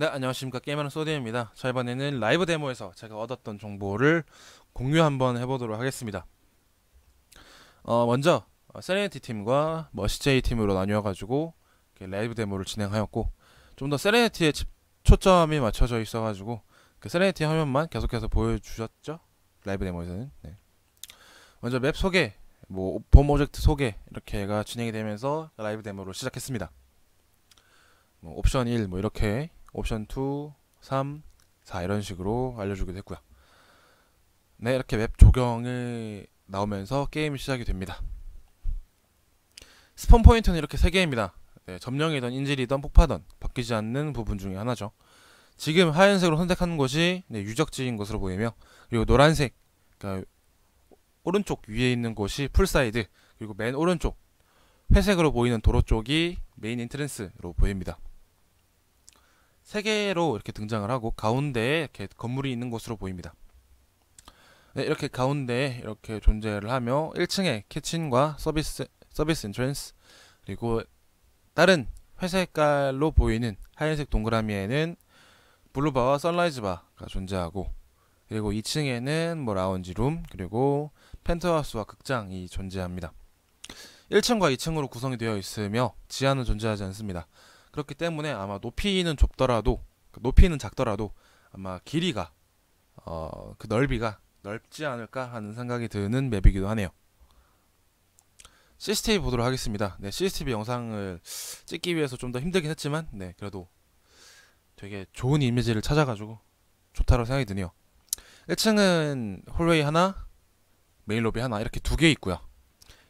네 안녕하십니까 게임하는 소디입니다 자 이번에는 라이브 데모에서 제가 얻었던 정보를 공유 한번 해보도록 하겠습니다 어 먼저 어, 세레네티 팀과 머시제이 팀으로 나뉘어가지고 라이브 데모를 진행하였고 좀 더 세레네티에 초점이 맞춰져 있어가지고 그 세레네티 화면만 계속해서 보여주셨죠 라이브 데모에서는 네. 먼저 맵 소개 뭐오젝트 소개 이렇게가 진행이 되면서 라이브 데모를 시작했습니다 뭐 옵션 1 뭐 이렇게 옵션 2, 3, 4 이런 식으로 알려주기도 했고요. 네, 이렇게 웹 조경이 나오면서 게임이 시작이 됩니다. 스폰 포인트는 이렇게 3개입니다. 네, 점령이든 인질이든 폭파든 바뀌지 않는 부분 중에 하나죠. 지금 하얀색으로 선택한 곳이 네, 유적지인 것으로 보이며 그리고 노란색 그러니까 오른쪽 위에 있는 곳이 풀사이드 그리고 맨 오른쪽 회색으로 보이는 도로 쪽이 메인 인트랜스로 보입니다. 세 개로 이렇게 등장을 하고 가운데에 이렇게 건물이 있는 것으로 보입니다. 네, 이렇게 가운데 이렇게 존재를 하며 1층에 키친과 서비스 서비스 인트랜스 그리고 다른 회색깔로 보이는 하얀색 동그라미에는 블루바와 선라이즈바가 존재하고 그리고 2층에는 뭐 라운지룸 그리고 펜트하우스와 극장이 존재합니다. 1층과 2층으로 구성이 되어 있으며 지하는 존재하지 않습니다. 그렇기 때문에 아마 높이는 좁더라도 그 높이는 작더라도 아마 길이가 어, 그 넓이가 넓지 않을까 하는 생각이 드는 맵이기도 하네요. CCTV 보도록 하겠습니다. 네, CCTV 영상을 찍기 위해서 좀 더 힘들긴 했지만, 네, 그래도 되게 좋은 이미지를 찾아가지고 좋다고 생각이 드네요. 1층은 홀웨이 하나, 메일 로비 하나 이렇게 두 개 있고요.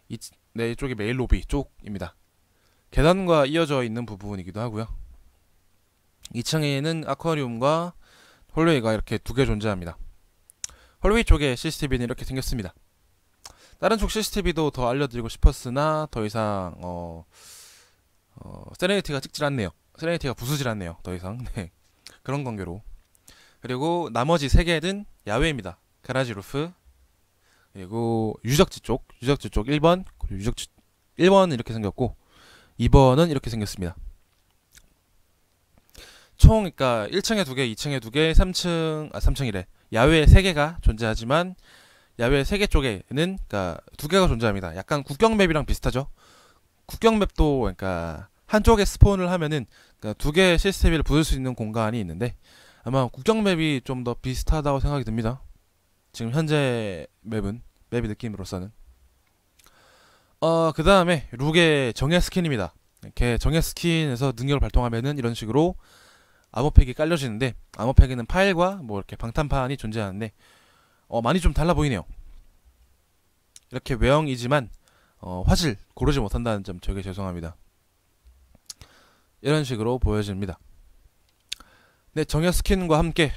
이, 네, 이쪽이 메일 로비 쪽입니다. 계단과 이어져 있는 부분이기도 하고요. 2층에는 아쿠아리움과 홀웨이가 이렇게 두 개 존재합니다. 홀웨이 쪽에 CCTV는 이렇게 생겼습니다. 다른 쪽 CCTV도 더 알려드리고 싶었으나 더 이상 어, 어 세레니티가 찍질 않네요. 세레니티가 부수질 않네요. 더 이상 네 그런 관계로 그리고 나머지 세 개는 야외입니다. 가라지 루프 그리고 유적지 쪽 유적지 쪽 1번 유적지 1번 이렇게 생겼고 2번은 이렇게 생겼습니다. 총 그러니까 1층에 두 개, 2층에 두 개, 3층 아 3층이래. 야외에 세 개가 존재하지만 야외 세 개 쪽에는 그니까두 개가 존재합니다. 약간 국경 맵이랑 비슷하죠. 국경 맵도 그니까 한쪽에 스폰을 하면은 그니까두 개의 시스템을 부술 수 있는 공간이 있는데 아마 국경 맵이 좀 더 비슷하다고 생각이 듭니다. 지금 현재 맵은 맵의 느낌으로서는 어, 그 다음에 룩의 정예 스킨입니다. 이렇게 정예 스킨에서 능력을 발동하면은 이런 식으로 암호팩이 깔려지는데 암호팩에는 파일과 뭐 이렇게 방탄판이 존재하는데 어, 많이 좀 달라 보이네요. 이렇게 외형이지만 어, 화질 고르지 못한다는 점 되게 죄송합니다. 이런 식으로 보여집니다. 네, 정예 스킨과 함께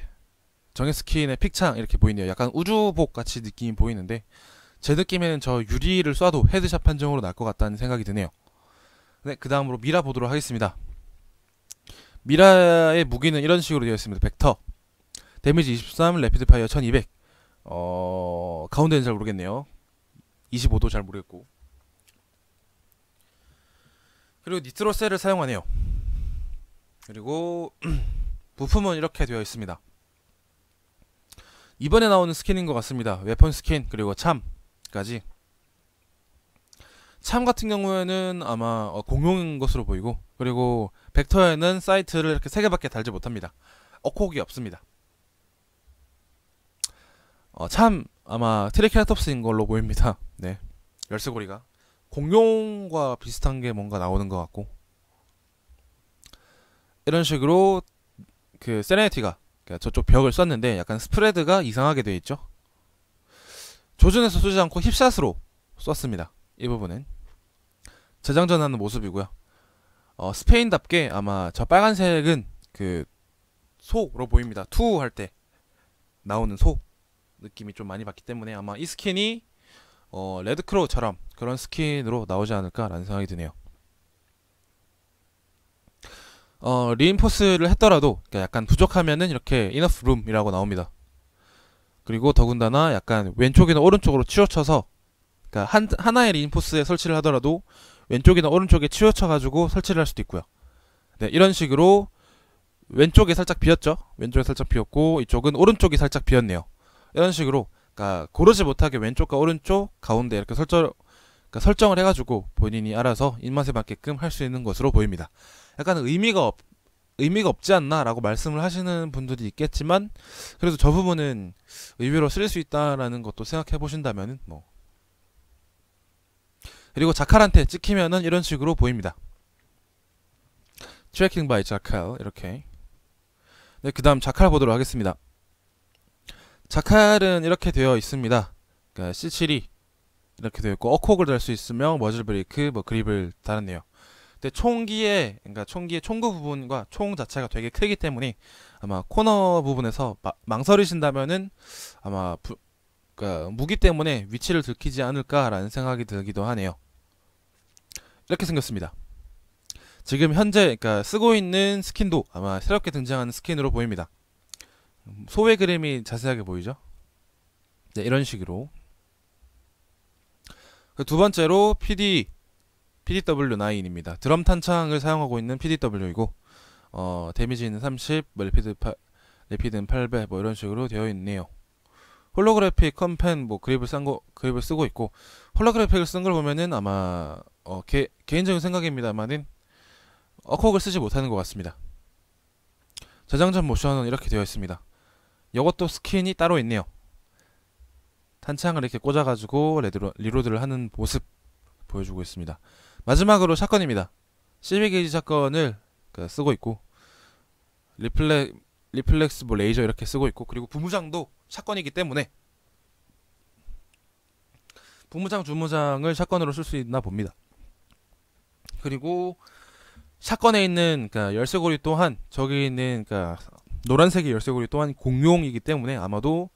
정예 스킨의 픽창 이렇게 보이네요. 약간 우주복 같이 느낌이 보이는데 제 느낌에는 저 유리를 쏴도 헤드샷 판정으로 날 것 같다는 생각이 드네요. 네, 그 다음으로 미라 보도록 하겠습니다. 미라의 무기는 이런 식으로 되어 있습니다. 벡터. 데미지 23, 레피드 파이어 1200. 어, 가운데는 잘 모르겠네요. 25도 잘 모르겠고. 그리고 니트로셀을 사용하네요. 그리고 부품은 이렇게 되어 있습니다. 이번에 나오는 스킨인 것 같습니다. 웨폰 스킨, 그리고 참, 6시까지 참 같은 경우에는 아마 어, 공용인 것으로 보이고 그리고 벡터에는 사이트를 이렇게 3개밖에 달지 못합니다 어콕이 없습니다 어, 참 아마 트리케라톱스인 걸로 보입니다 네 열쇠고리가 공룡과 비슷한 게 뭔가 나오는 것 같고 이런 식으로 그 세네티가 레 그러니까 저쪽 벽을 썼는데 약간 스프레드가 이상하게 되어 있죠 조준에서 쏘지 않고 힙샷으로 쐈습니다. 이 부분은 재장전하는 모습이고요. 어, 스페인답게 아마 저 빨간색은 그 소로 보입니다. 투 할 때 나오는 소 느낌이 좀 많이 받기 때문에 아마 이 스킨이 어, 레드크로우처럼 그런 스킨으로 나오지 않을까라는 생각이 드네요. 어, 리인포스를 했더라도 그러니까 약간 부족하면은 이렇게 이너 o 룸이라고 나옵니다. 그리고 더군다나 약간 왼쪽이나 오른쪽으로 치우쳐서 그러니까 한, 하나의 리인포스에 설치를 하더라도 왼쪽이나 오른쪽에 치우쳐 가지고 설치를 할 수도 있고요. 네, 이런 식으로 왼쪽에 살짝 비었죠. 왼쪽에 살짝 비었고 이쪽은 오른쪽이 살짝 비었네요. 이런 식으로 그러니까 고르지 못하게 왼쪽과 오른쪽 가운데 이렇게 설정 그러니까 설정을 해가지고 본인이 알아서 입맛에 맞게끔 할 수 있는 것으로 보입니다. 약간 의미가 없, 의미가 없지 않나라고 말씀을 하시는 분들이 있겠지만 그래도 저 부분은 의외로 쓸 수 있다라는 것도 생각해 보신다면 뭐 그리고 자칼한테 찍히면은 이런 식으로 보입니다. 트래킹 바이 자칼 이렇게 네, 그 다음 자칼 보도록 하겠습니다. 자칼은 이렇게 되어 있습니다. 그러니까 C7이 이렇게 되어 있고 어콕을 달 수 있으며 머즐 브레이크, 뭐 그립을 달았네요. 근데 네, 총기의 그러니까 총기의 총구 부분과 총 자체가 되게 크기 때문에 아마 코너 부분에서 마, 망설이신다면은 아마 부, 그러니까 무기 때문에 위치를 들키지 않을까라는 생각이 들기도 하네요. 이렇게 생겼습니다. 지금 현재 그러니까 쓰고 있는 스킨도 아마 새롭게 등장하는 스킨으로 보입니다. 소외 그림이 자세하게 보이죠? 네, 이런 식으로 그 두 번째로 PD PDW9입니다. 드럼 탄창을 사용하고 있는 PDW이고 어, 데미지는 30, 뭐 레피드 파, 레피드는 800, 뭐 이런 식으로 되어 있네요. 홀로그래픽 컴펜 뭐 그립을 쓴거 그립을 쓰고 있고 홀로그래픽을 쓴 걸 보면은 아마 어, 개, 개인적인 생각입니다만은 어콕을 쓰지 못하는 것 같습니다. 저장전 모션은 이렇게 되어 있습니다. 이것도 스킨이 따로 있네요. 탄창을 이렇게 꽂아가지고 레드로, 리로드를 하는 모습 보여주고 있습니다. 마지막으로 사건입니다 12게이지 사건을 그 쓰고 있고 리플레 리플렉스 뭐 레이저 이렇게 쓰고 있고 그리고 부무장도 사건이기 때문에 부무장 주무장을 사건으로쓸 수 있나 봅니다. 그리고 사건에 있는 그 열쇠고리 또한 저기 있는 그 노란색의 열쇠고리 또한 공룡이기 때문에 아마도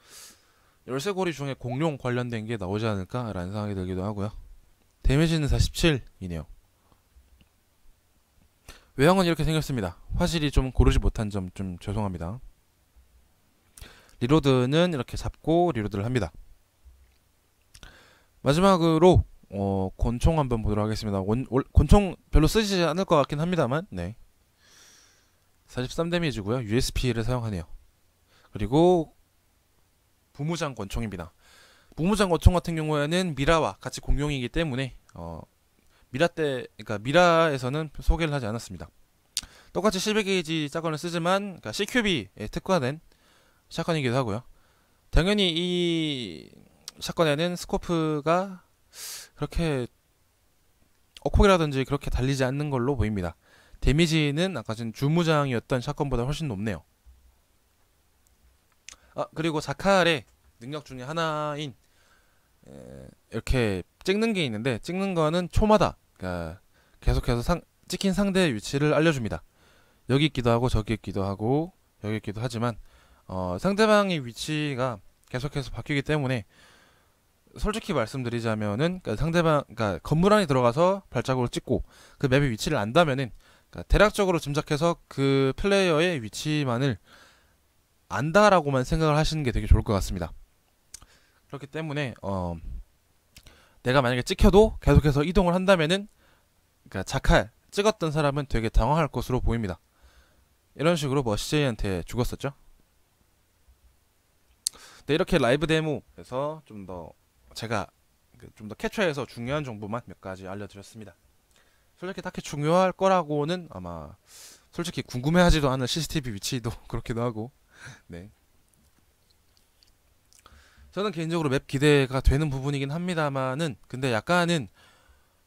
열쇠고리 중에 공룡 관련된 게 나오지 않을까라는 생각이 들기도 하고요. 데미지는 47이네요. 외형은 이렇게 생겼습니다. 화질이 좀 고르지 못한 점 좀 죄송합니다. 리로드는 이렇게 잡고 리로드를 합니다. 마지막으로 어, 권총 한번 보도록 하겠습니다. 원, 원, 권총 별로 쓰지 않을 것 같긴 합니다만 네. 43 데미지고요. USP를 사용하네요. 그리고 부무장 권총입니다. 부무장 권총 같은 경우에는 미라와 같이 공용이기 때문에 어, 미라 때 그러니까 미라에서는 소개를 하지 않았습니다. 똑같이 1 0게이지 샷건을 쓰지만 그러니까 CQB에 특화된 샷건이기도 하고요. 당연히 이 샷건에는 스코프가 그렇게 어콕이라든지 그렇게 달리지 않는 걸로 보입니다. 데미지는 아까 전 주무장이었던 샷건보다 훨씬 높네요. 아 그리고 자칼의 능력 중에 하나인 이렇게 찍는 게 있는데 찍는 거는 초마다 그러니까 계속해서 상, 찍힌 상대의 위치를 알려줍니다. 여기 있기도 하고 저기 있기도 하고 여기 있기도 하지만 어, 상대방의 위치가 계속해서 바뀌기 때문에 솔직히 말씀드리자면은 그러니까 상대방 그러니까 건물 안에 들어가서 발자국을 찍고 그 맵의 위치를 안다면은 그러니까 대략적으로 짐작해서 그 플레이어의 위치만을 안다라고만 생각을 하시는 게 되게 좋을 것 같습니다. 그렇기 때문에 어 내가 만약에 찍혀도 계속해서 이동을 한다면은 그러니까 자칼 찍었던 사람은 되게 당황할 것으로 보입니다. 이런 식으로 머시제이한테 뭐 죽었었죠. 네, 이렇게 라이브 데모에서 좀 더 제가 그 좀더 캐쳐해서 중요한 정보만 몇 가지 알려드렸습니다. 솔직히 딱히 중요할 거라고는 아마 솔직히 궁금해하지도 않은 CCTV 위치도 그렇기도 하고 네 저는 개인적으로 맵 기대가 되는 부분이긴 합니다만은 근데 약간은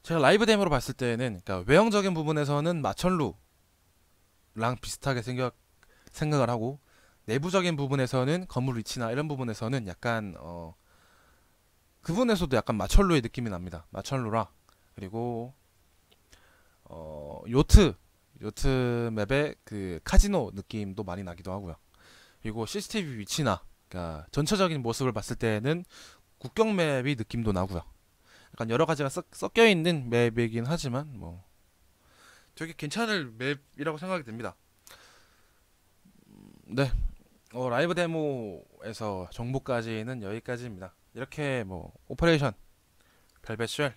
제가 라이브 데모로 봤을 때는 그러니까 외형적인 부분에서는 마천루랑 비슷하게 생각 생각을 하고 내부적인 부분에서는 건물 위치나 이런 부분에서는 약간 어 그분에서도 약간 마천루의 느낌이 납니다. 마천루라 그리고 어 요트 요트 맵의 그 카지노 느낌도 많이 나기도 하고요. 그리고 CCTV 위치나 그러니까 전체적인 모습을 봤을 때는 국경 맵이 느낌도 나고요. 약간 여러 가지가 섞, 여 있는 맵이긴 하지만 뭐 되게 괜찮을 맵이라고 생각이 됩니다. 음, 네, 어, 라이브 데모에서 정보까지는 여기까지입니다. 이렇게 뭐 오퍼레이션 별배출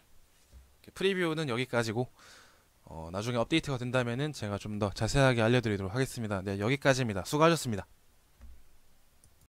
프리뷰는 여기까지고 어, 나중에 업데이트가 된다면은 제가 좀 더 자세하게 알려드리도록 하겠습니다. 네, 여기까지입니다. 수고하셨습니다.